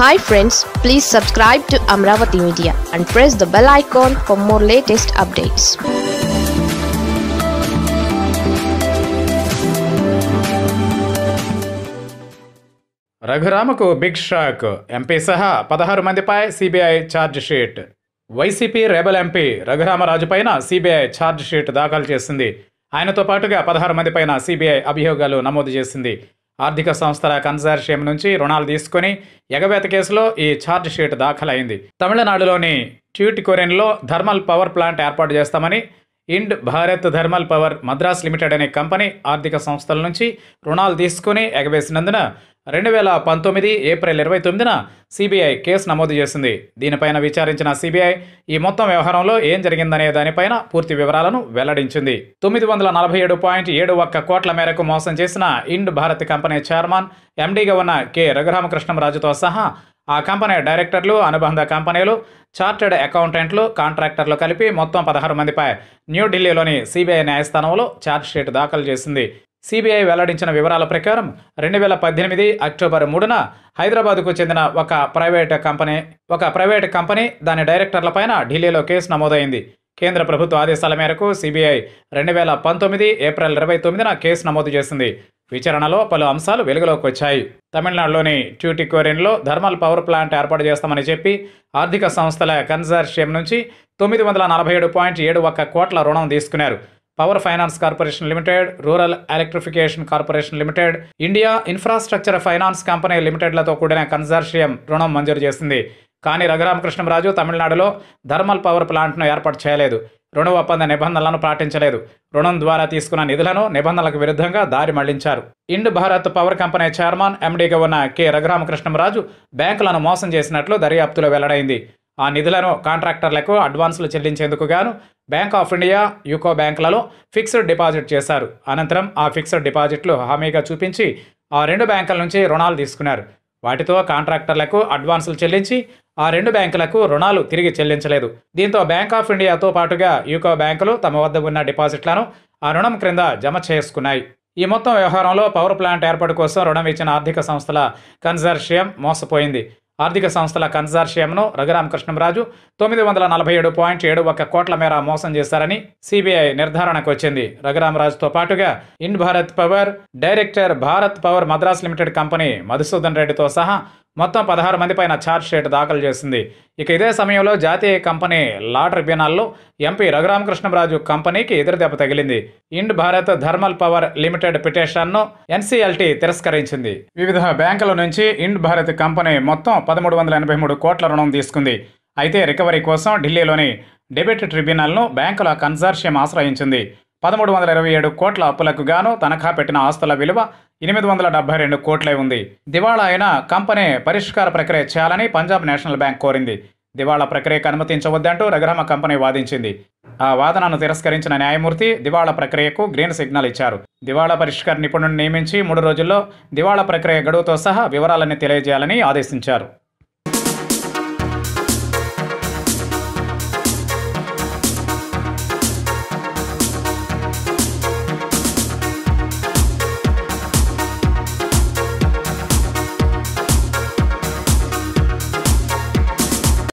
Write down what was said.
hi friends please subscribe to Amaravati media and press the bell icon for more latest updates రఘురామకు big shock MP సహా పదహారు మందిపై CBI charge sheet YCP rebel MP Raghuramaraju పైన CBI charge sheet దాఖలు చేసింది ఆయనతో పాటుగా పదహారు మంది పైన సిబిఐ అభియోగాలు నమోదు చేసింది ఆర్థిక సంస్థల కన్సార్షియం నుంచి రుణాలు తీసుకుని ఎగవేత కేసులో ఈ ఛార్జ్ షీట్ దాఖలైంది తమిళనాడులోని ట్యూట్ కొరెన్లో థర్మల్ పవర్ ప్లాంట్ ఏర్పాటు చేస్తామని Ind Bharat thermal power Madras limited అనే కంపెనీ ఆర్థిక సంస్థల నుంచి రుణాలు తీసుకుని ఎగవేసినందున రెండు వేల పంతొమ్మిది ఏప్రిల్ ఇరవై తొమ్మిదిన సిబిఐ కేసు నమోదు చేసింది దీనిపైన విచారించిన సిబిఐ ఈ మొత్తం వ్యవహారంలో ఏం జరిగిందనే దానిపైన పూర్తి వివరాలను వెల్లడించింది తొమ్మిది వందల నలభై ఏడు పాయింట్ ఏడు ఒక్క కోట్ల మేరకు మోసం చేసిన ఇండ్ భారత్ కంపెనీ చైర్మన్ ఎండీగా ఉన్న కె రఘురామకృష్ణంరాజుతో సహా ఆ కంపెనీ డైరెక్టర్లు అనుబంధ కంపెనీలు చార్టెడ్ అకౌంటెంట్లు కాంట్రాక్టర్లు కలిపి మొత్తం పదహారు మందిపై న్యూఢిల్లీలోని సిబిఐ న్యాయస్థానంలో ఛార్జ్షీట్ దాఖలు చేసింది సిబిఐ వెల్లడించిన వివరాల ప్రకారం రెండు వేల పద్దెనిమిది అక్టోబర్ మూడున హైదరాబాద్కు చెందిన ఒక ప్రైవేట్ కంపెనీ ఒక ప్రైవేట్ కంపెనీ దాని డైరెక్టర్లపైన ఢిల్లీలో కేసు నమోదైంది కేంద్ర ప్రభుత్వ ఆదేశాల మేరకు సిబిఐ రెండు వేల పంతొమ్మిది ఏప్రిల్ ఇరవై తొమ్మిదిన కేసు నమోదు చేసింది విచారణలో పలు అంశాలు వెలుగులోకి వచ్చాయి తమిళనాడులోని ట్యూటికోరిన్లో థర్మల్ పవర్ ప్లాంట్ ఏర్పాటు చేస్తామని చెప్పి ఆర్థిక సంస్థల కన్సార్షియం నుంచి తొమ్మిది వందల నలభై ఏడు పాయింట్ ఏడు ఒక్క కోట్ల రుణం తీసుకున్నారు power finance corporation limited rural electrification corporation limited India infrastructure finance company లిమిటెడ్లతో కూడిన కన్సార్షియం రుణం మంజూరు చేసింది కానీ రఘురామకృష్ణరాజు తమిళనాడులో థర్మల్ పవర్ ప్లాంట్ను ఏర్పాటు చేయలేదు రుణ ఒప్పంద నిబంధనలను పాటించలేదు రుణం ద్వారా తీసుకున్న నిధులను నిబంధనలకు విరుద్ధంగా దారి మళ్లించారు Ind Bharat power company chairman ఎండీగా ఉన్న కె రఘురామకృష్ణరాజు బ్యాంకులను మోసం చేసినట్లు దర్యాప్తులో వెల్లడైంది ఆ నిధులను కాంట్రాక్టర్లకు అడ్వాన్సులు చెల్లించేందుకు గాను బ్యాంక్ ఆఫ్ ఇండియా యూకో బ్యాంకులలో ఫిక్స్డ్ డిపాజిట్ చేశారు అనంతరం ఆ ఫిక్స్డ్ డిపాజిట్లు హామీగా చూపించి ఆ రెండు బ్యాంకుల నుంచి రుణాలు తీసుకున్నారు వాటితో కాంట్రాక్టర్లకు అడ్వాన్సులు చెల్లించి ఆ రెండు బ్యాంకులకు రుణాలు తిరిగి చెల్లించలేదు దీంతో బ్యాంక్ ఆఫ్ ఇండియాతో పాటుగా యూకో బ్యాంకులు తమ వద్ద ఉన్న డిపాజిట్లను ఆ రుణం క్రింద జమ చేసుకున్నాయి ఈ మొత్తం వ్యవహారంలో పవర్ ప్లాంట్ ఏర్పాటు కోసం రుణం ఇచ్చిన ఆర్థిక సంస్థల కన్సర్షియం మోసపోయింది ఆర్థిక సంస్థల కన్సార్షియంను రఘురామకృష్ణంరాజు తొమ్మిది వందల నలభై ఏడు పాయింట్ ఏడు ఒక కోట్ల మేర మోసం చేశారని సిబిఐ నిర్ధారణకు వచ్చింది రఘురామరాజుతో పాటుగా Ind Bharat power director Bharat power Madras limited company Madhusudan రెడ్డితో సహా మొత్తం పదహారు మందిపైన షీట్ దాఖలు చేసింది ఇక ఇదే సమయంలో జాతీయ కంపెనీ లా ట్రిబ్యునాల్లో ఎంపీ రఘురామకృష్ణరాజు కంపెనీకి ఎదురుదెబ్బ తగిలింది Ind Bharat thermal power limited పిటిషన్ను ఎన్సీఎల్టీ తిరస్కరించింది వివిధ బ్యాంకుల నుంచి ఇండ్ భారత్ కంపెనీ మొత్తం పదమూడు వందల ఎనభై మూడు కోట్ల రుణం తీసుకుంది అయితే రికవరీ కోసం ఢిల్లీలోని డెబిట్ ట్రిబ్యునల్ను బ్యాంకుల కన్సార్షియం ఆశ్రయించింది పదమూడు వందల ఇరవై ఏడు కోట్ల అప్పులకు గాను తనఖా పెట్టిన ఆస్తుల విలువ ఎనిమిది వందల డెబ్బై రెండు కోట్లై ఉంది దివాళా అయిన కంపెనీ పరిష్కార ప్రక్రియ చేయాలని పంజాబ్ నేషనల్ బ్యాంక్ కోరింది దివాళా ప్రక్రియకు అనుమతించవద్దంటూ రఘురామ కంపెనీ వాదించింది ఆ వాదనను తిరస్కరించిన న్యాయమూర్తి దివాళా ప్రక్రియకు గ్రీన్ సిగ్నల్ ఇచ్చారు దివాళా పరిష్కార నిపుణుడిని నియమించి మూడు రోజుల్లో దివాళా ప్రక్రియ గడువుతో సహా వివరాలన్నీ తెలియజేయాలని ఆదేశించారు